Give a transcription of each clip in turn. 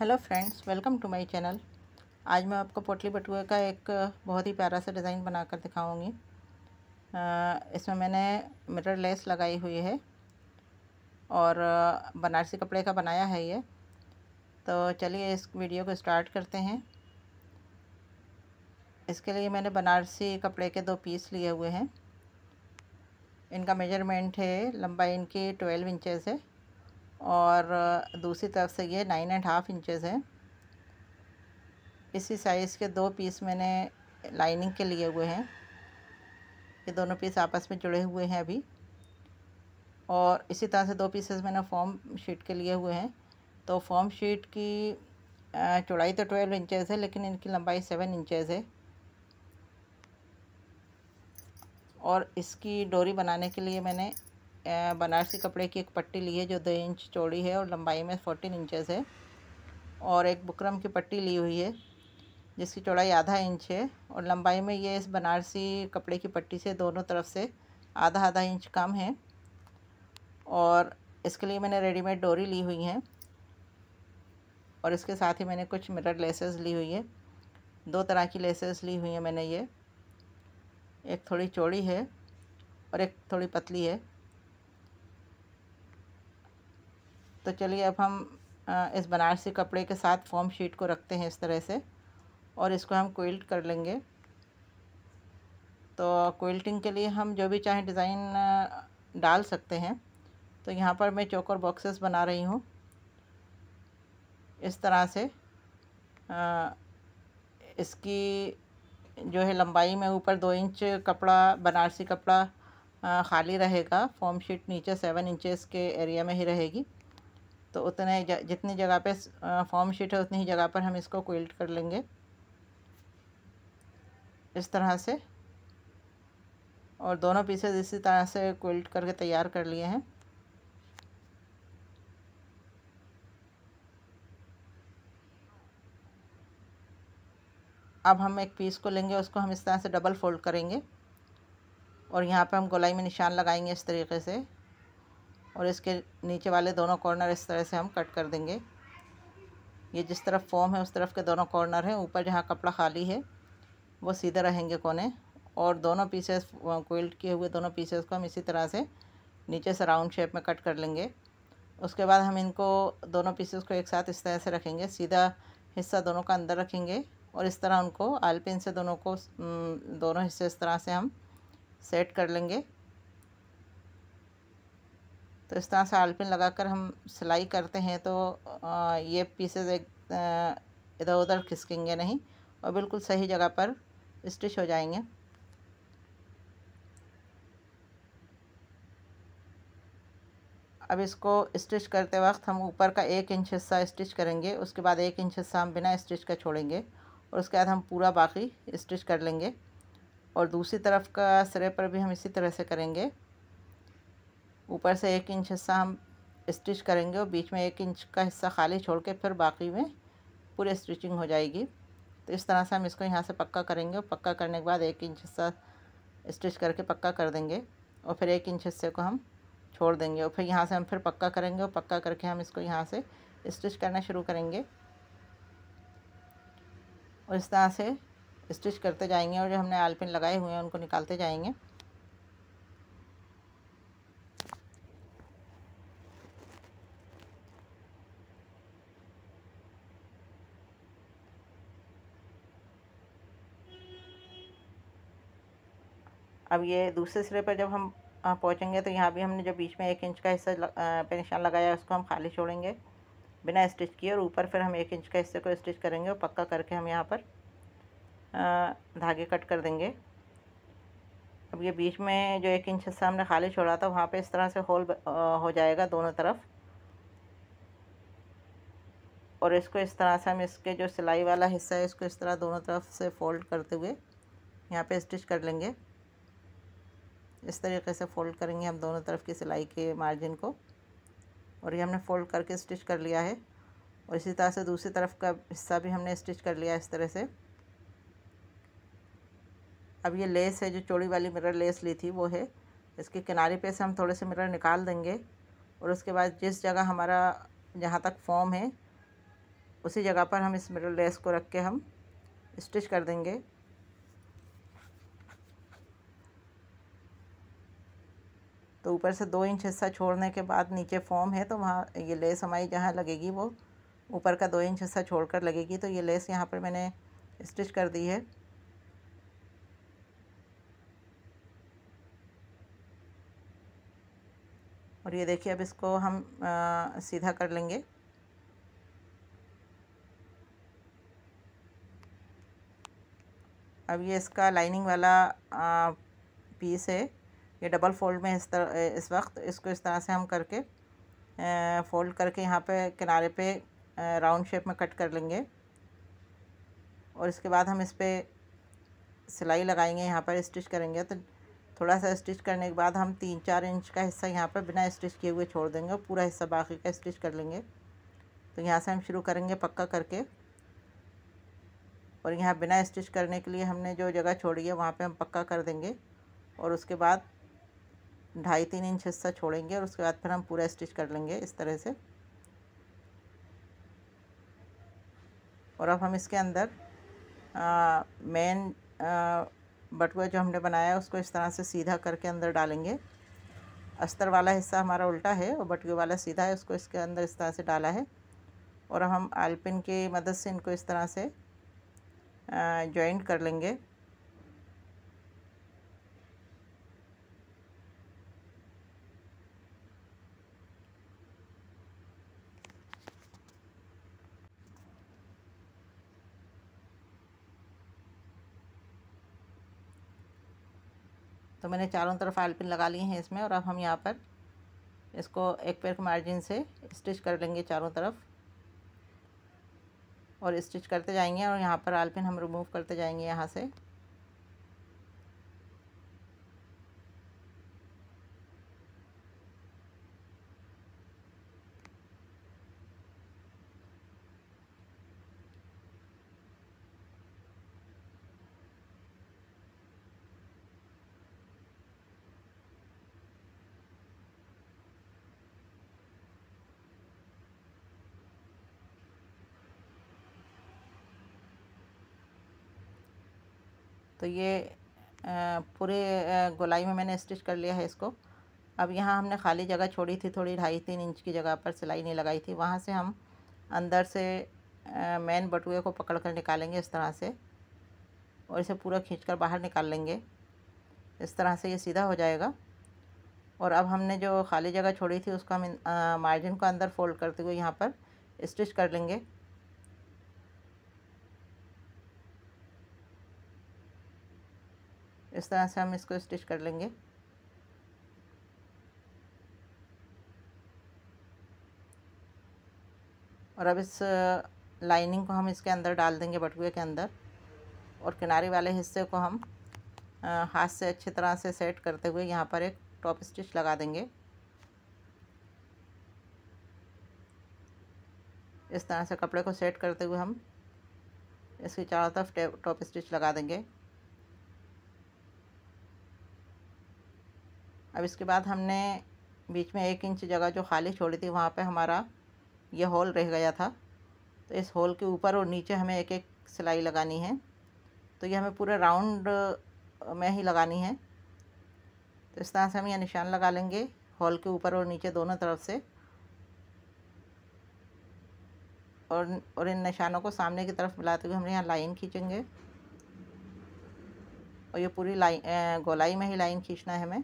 hello friends welcome to my channel आज मैं आपको पोटली बटुए का एक बहुत ही प्यारा सा डिज़ाइन बनाकर दिखाऊंगी इसमें मैंने मिरर लेस लगाई हुई है और बनारसी कपड़े का बनाया है ये तो चलिए इस वीडियो को स्टार्ट करते हैं इसके लिए मैंने बनारसी कपड़े के दो पीस लिए हुए हैं इनका मेजरमेंट है लंबाई इनकी ट्वेल्व इंचज़ है और दूसरी तरफ से ये नाइन एंड हाफ़ इंचज़ है इसी साइज़ के दो पीस मैंने लाइनिंग के लिए हुए हैं ये दोनों पीस आपस में जुड़े हुए हैं अभी और इसी तरह से दो पीसेस मैंने फॉर्म शीट के लिए हुए हैं तो फॉर्म शीट की चौड़ाई तो ट्वेल्व इंचेस है लेकिन इनकी लंबाई सेवन इंचेस है और इसकी डोरी बनाने के लिए मैंने बनारसी कपड़े की एक पट्टी ली है जो दो इंच चौड़ी है और लंबाई में फोर्टीन इंचेस है और एक बुकरम की पट्टी ली हुई है जिसकी चौड़ाई आधा इंच है और लंबाई में ये इस बनारसी कपड़े की पट्टी से दोनों तरफ से आधा आधा इंच कम है और इसके लिए मैंने रेडीमेड डोरी ली हुई है और इसके साथ ही मैंने कुछ मिरर लेसेस ली हुई है दो तरह की लेसेस ली हुई है मैंने ये एक थोड़ी चौड़ी है और एक थोड़ी पतली है तो चलिए अब हम इस बनारसी कपड़े के साथ फॉर्म शीट को रखते हैं इस तरह से और इसको हम कोइल्ट कर लेंगे तो कोइल्टिंग के लिए हम जो भी चाहें डिज़ाइन डाल सकते हैं तो यहाँ पर मैं चोकर बॉक्सेस बना रही हूँ इस तरह से आ, इसकी जो है लंबाई में ऊपर दो इंच कपड़ा बनारसी कपड़ा खाली रहेगा फॉर्म शीट नीचे सेवन इंचेस के एरिया में ही रहेगी तो उतने जितनी जगह पे फॉर्म शीट है उतनी ही जगह पर हम इसको क्विल्ट कर लेंगे इस तरह से और दोनों पीसेज इसी तरह से क्विल्ट करके तैयार कर लिए हैं अब हम एक पीस को लेंगे उसको हम इस तरह से डबल फोल्ड करेंगे और यहाँ पे हम गोलाई में निशान लगाएंगे इस तरीके से और इसके नीचे वाले दोनों कॉर्नर इस तरह से हम कट कर देंगे ये जिस तरफ फॉर्म है उस तरफ के दोनों कॉर्नर हैं ऊपर जहाँ कपड़ा खाली है वो सीधे रहेंगे कोने और दोनों पीसेस क्विल्ट किए हुए दोनों पीसेस को हम इसी तरह से नीचे से राउंड शेप में कट कर लेंगे उसके बाद हम इनको दोनों पीसेस को एक साथ इस तरह से रखेंगे सीधा हिस्सा दोनों का अंदर रखेंगे और इस तरह उनको आलपिन से दोनों को दोनों हिस्से इस तरह से हम सेट कर लेंगे तो इस तरह से आलपिन लगाकर हम सिलाई करते हैं तो ये पीसेज एक इधर उधर खिसकेंगे नहीं और बिल्कुल सही जगह पर स्टिच हो जाएंगे अब इसको स्टिच करते वक्त हम ऊपर का एक इंच हिस्सा स्टिच करेंगे उसके बाद एक इंच हिस्सा हम बिना स्टिच का छोड़ेंगे और उसके बाद हम पूरा बाकी स्टिच कर लेंगे और दूसरी तरफ का सिरे पर भी हम इसी तरह से करेंगे ऊपर से एक इंच हिस्सा हम स्टिच करेंगे और बीच में एक इंच का हिस्सा खाली छोड़ के फिर बाकी में पूरे स्टिचिंग हो जाएगी तो इस तरह से हम इसको यहाँ से पक्का करेंगे और पक्का करने के बाद एक इंच हिस्सा स्टिच करके पक्का कर देंगे और फिर एक इंच हिस्से को हम छोड़ देंगे और फिर यहाँ से हम फिर पक्का करेंगे और पक्का करके हम इसको यहाँ से स्टिच करना शुरू करेंगे और इस तरह से स्टिच करते जाएंगे और जो हमने आलपिन लगाए हुए हैं उनको निकालते जाएंगे अब ये दूसरे सिरे पर जब हम पहुँचेंगे तो यहाँ भी हमने जो बीच में एक इंच का हिस्सा पे निशान लगाया उसको हम खाली छोड़ेंगे बिना स्टिच किए और ऊपर फिर हम एक इंच का हिस्से को स्टिच करेंगे और पक्का करके हम यहाँ पर धागे कट कर देंगे अब ये बीच में जो एक इंच हिस्सा हमने खाली छोड़ा था वहाँ पे इस तरह से होल हो जाएगा दोनों तरफ और इसको इस तरह से हम इसके जो सिलाई वाला हिस्सा है इसको इस तरह दोनों तरफ से फोल्ड करते हुए यहाँ पे स्टिच कर लेंगे इस तरीके से फ़ोल्ड करेंगे हम दोनों तरफ की सिलाई के मार्जिन को और ये हमने फ़ोल्ड करके स्टिच कर लिया है और इसी तरह से दूसरी तरफ का हिस्सा भी हमने स्टिच कर लिया इस तरह से अब ये लेस है जो चौड़ी वाली मिरर लेस ली थी वो है इसके किनारे पे से हम थोड़े से मिरर निकाल देंगे और उसके बाद जिस जगह हमारा जहाँ तक फॉर्म है उसी जगह पर हम इस मिरर लेस को रख के हम स्टिच कर देंगे तो ऊपर से दो इंच हिस्सा छोड़ने के बाद नीचे फॉर्म है तो वहाँ ये लेस हमारी जहाँ लगेगी वो ऊपर का दो इंच हिस्सा छोड़ कर लगेगी तो ये लेस यहाँ पर मैंने स्टिच कर दी है और ये देखिए अब इसको हम आ, सीधा कर लेंगे अब ये इसका लाइनिंग वाला आ, पीस है ये डबल फोल्ड में इस तरह इस वक्त इसको इस तरह से हम करके फ़ोल्ड करके यहाँ पे किनारे पे राउंड शेप में कट कर लेंगे और इसके बाद हम इस पर सिलाई लगाएंगे यहाँ पर स्टिच करेंगे तो थोड़ा सा स्टिच करने के बाद हम तीन चार इंच का हिस्सा यहाँ पर बिना स्टिच किए हुए छोड़ देंगे और पूरा हिस्सा बाकी का स्टिच कर लेंगे तो यहाँ से हम शुरू करेंगे पक्का करके और यहाँ बिना स्टिच करने के लिए हमने जो जगह छोड़ी है वहाँ पे हम पक्का कर देंगे और उसके बाद ढाई तीन इंच हिस्सा छोड़ेंगे और उसके बाद फिर हम पूरा स्टिच कर लेंगे इस तरह से और अब हम इसके अंदर मेन बटुआ जो हमने बनाया है उसको इस तरह से सीधा करके अंदर डालेंगे अस्तर वाला हिस्सा हमारा उल्टा है और बटुए वाला सीधा है उसको इसके अंदर इस तरह से डाला है और हम आलपिन की मदद से इनको इस तरह से जॉइंट कर लेंगे तो मैंने चारों तरफ पिन लगा लिए हैं इसमें और अब हम यहाँ पर इसको एक पैर के मार्जिन से स्टिच कर लेंगे चारों तरफ और स्टिच करते जाएंगे और यहाँ पर आलपिन हम रिमूव करते जाएंगे यहाँ से तो ये पूरे गोलाई में मैंने स्टिच कर लिया है इसको अब यहाँ हमने खाली जगह छोड़ी थी थोड़ी ढाई तीन इंच की जगह पर सिलाई नहीं लगाई थी वहाँ से हम अंदर से मेन बटुए को पकड़ कर निकालेंगे इस तरह से और इसे पूरा खींच कर बाहर निकाल लेंगे इस तरह से ये सीधा हो जाएगा और अब हमने जो खाली जगह छोड़ी थी उसका हम मार्जिन को अंदर फोल्ड करते हुए यहाँ पर स्टिच कर लेंगे इस तरह से हम इसको स्टिच कर लेंगे और अब इस लाइनिंग को हम इसके अंदर डाल देंगे बटुए के अंदर और किनारे वाले हिस्से को हम हाथ से अच्छी तरह से सेट करते हुए यहाँ पर एक टॉप स्टिच लगा देंगे इस तरह से कपड़े को सेट करते हुए हम इसके चारों तरफ टॉप स्टिच लगा देंगे अब इसके बाद हमने बीच में एक इंच जगह जो खाली छोड़ी थी वहाँ पे हमारा ये होल रह गया था तो इस होल के ऊपर और नीचे हमें एक एक सिलाई लगानी है तो ये हमें पूरे राउंड में ही लगानी है तो इस तरह से हम यह निशान लगा लेंगे हॉल के ऊपर और नीचे दोनों तरफ से और और इन निशानों को सामने की तरफ बुलाते हुए हम यहाँ लाइन खींचेंगे और ये पूरी लाइन गोलाई में ही लाइन खींचना है हमें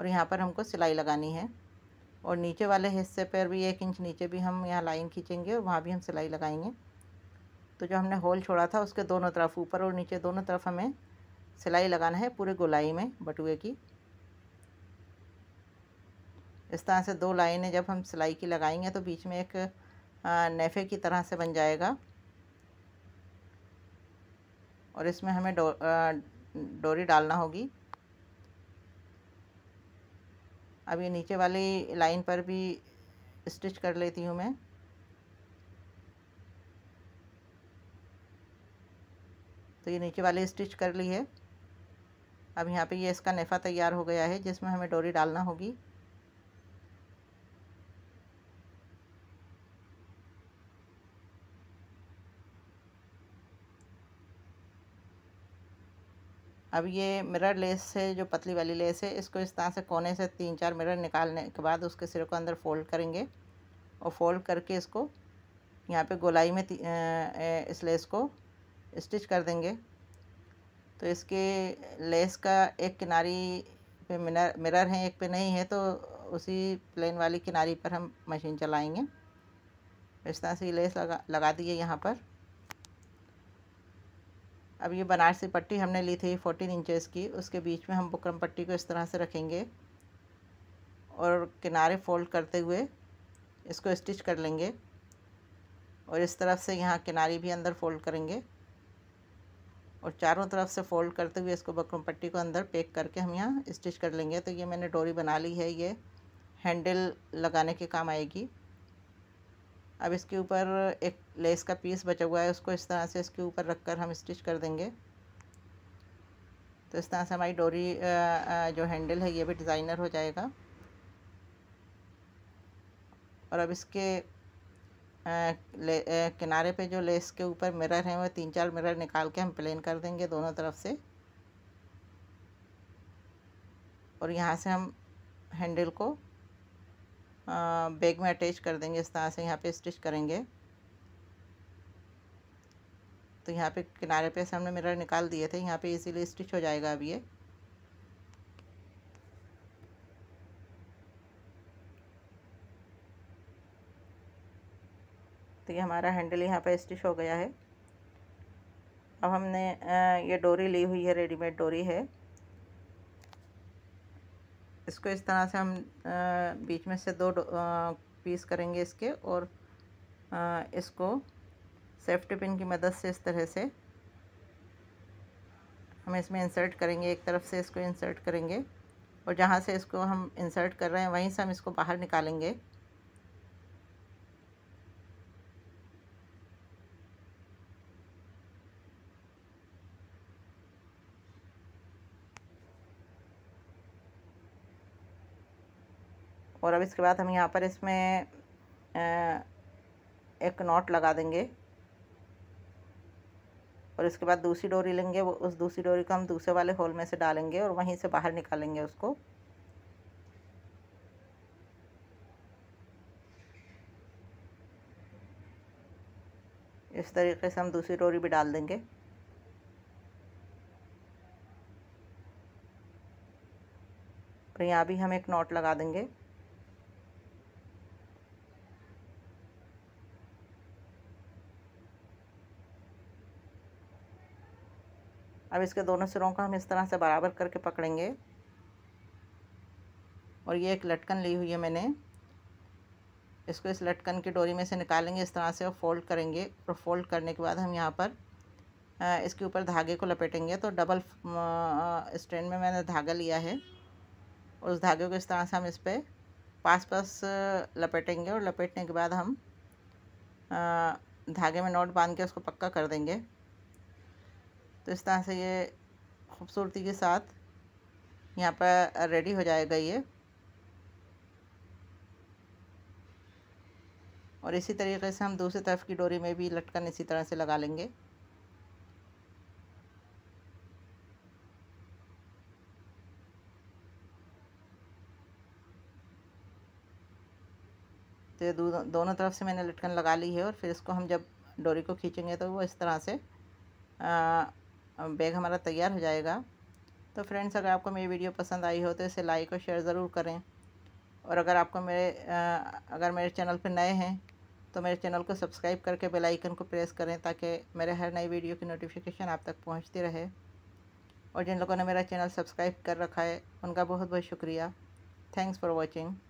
और यहाँ पर हमको सिलाई लगानी है और नीचे वाले हिस्से पर भी एक इंच नीचे भी हम यहाँ लाइन खींचेंगे और वहाँ भी हम सिलाई लगाएंगे तो जो हमने होल छोड़ा था उसके दोनों तरफ ऊपर और नीचे दोनों तरफ हमें सिलाई लगाना है पूरे गोलाई में बटुए की इस तरह से दो लाइनें जब हम सिलाई की लगाएंगे तो बीच में एक नेफे की तरह से बन जाएगा और इसमें हमें डो, डोरी डालना होगी अब ये नीचे वाली लाइन पर भी स्टिच कर लेती हूँ मैं तो ये नीचे वाली स्टिच कर ली है अब यहाँ पे ये इसका नेफ़ा तैयार हो गया है जिसमें हमें डोरी डालना होगी अब ये मिरर लेस से जो पतली वाली लेस है इसको इस तरह से कोने से तीन चार मिरर निकालने के बाद उसके सिरे को अंदर फोल्ड करेंगे और फोल्ड करके इसको यहाँ पे गोलाई में इस लेस को स्टिच कर देंगे तो इसके लेस का एक किनारी पे मिरर मिरर है एक पे नहीं है तो उसी प्लेन वाली किनारी पर हम मशीन चलाएंगे इस तरह से लेस लगा लगा दिए यहाँ पर अब ये बनारसी पट्टी हमने ली थी फोर्टीन इंचेस की उसके बीच में हम बुकरम पट्टी को इस तरह से रखेंगे और किनारे फोल्ड करते हुए इसको स्टिच कर लेंगे और इस तरफ से यहाँ किनारी भी अंदर फोल्ड करेंगे और चारों तरफ से फोल्ड करते हुए इसको बकरम पट्टी को अंदर पैक करके हम यहाँ स्टिच कर लेंगे तो ये मैंने डोरी बना ली है ये हैंडल लगाने के काम आएगी अब इसके ऊपर एक लेस का पीस बचा हुआ है उसको इस तरह से इसके ऊपर रख कर हम स्टिच कर देंगे तो इस तरह से हमारी डोरी जो हैंडल है ये भी डिज़ाइनर हो जाएगा और अब इसके किनारे पे जो लेस के ऊपर मिरर हैं वो तीन चार मिरर निकाल के हम प्लेन कर देंगे दोनों तरफ से और यहाँ से हम हैंडल को बैग में अटैच कर देंगे इस तरह से यहाँ पे स्टिच करेंगे तो यहाँ पे किनारे पे से हमने मिरर निकाल दिए थे यहाँ पे इजीली स्टिच हो जाएगा अब ये तो ये हमारा हैंडल यहाँ पे स्टिच हो गया है अब हमने ये डोरी ली हुई है रेडीमेड डोरी है इसको इस तरह से हम बीच में से दो पीस करेंगे इसके और इसको सेफ्टी पिन की मदद से इस तरह से हम इसमें इंसर्ट करेंगे एक तरफ से इसको इंसर्ट करेंगे और जहाँ से इसको हम इंसर्ट कर रहे हैं वहीं से हम इसको बाहर निकालेंगे और अब इसके बाद हम यहाँ पर इसमें एक नॉट लगा देंगे और इसके बाद दूसरी डोरी लेंगे वो उस दूसरी डोरी को हम दूसरे वाले होल में से डालेंगे और वहीं से बाहर निकालेंगे उसको इस तरीके से हम दूसरी डोरी भी डाल देंगे और यहाँ भी हम एक नॉट लगा देंगे अब इसके दोनों सिरों का हम इस तरह से बराबर करके पकड़ेंगे और ये एक लटकन ली हुई है मैंने इसको इस लटकन की डोरी में से निकालेंगे इस तरह से और फोल्ड करेंगे और फोल्ड करने के बाद हम यहाँ पर इसके ऊपर धागे को लपेटेंगे तो डबल स्ट्रेन में मैंने धागा लिया है उस धागे को इस तरह से हम इस पर पास पास लपेटेंगे और लपेटने के बाद हम धागे में नोट बांध के उसको पक्का कर देंगे तो इस तरह से ये खूबसूरती के साथ यहाँ पर रेडी हो जाएगा ये और इसी तरीके से हम दूसरी तरफ की डोरी में भी लटकन इसी तरह से लगा लेंगे तो ये दोनों तरफ से मैंने लटकन लगा ली है और फिर इसको हम जब डोरी को खींचेंगे तो वो इस तरह से आ, बैग हमारा तैयार हो जाएगा तो फ्रेंड्स अगर आपको मेरी वीडियो पसंद आई हो तो इसे लाइक और शेयर ज़रूर करें और अगर आपको मेरे अगर मेरे चैनल पर नए हैं तो मेरे चैनल को सब्सक्राइब करके बेल आइकन को प्रेस करें ताकि मेरे हर नई वीडियो की नोटिफिकेशन आप तक पहुंचती रहे और जिन लोगों ने मेरा चैनल सब्सक्राइब कर रखा है उनका बहुत बहुत शुक्रिया थैंक्स फॉर वॉचिंग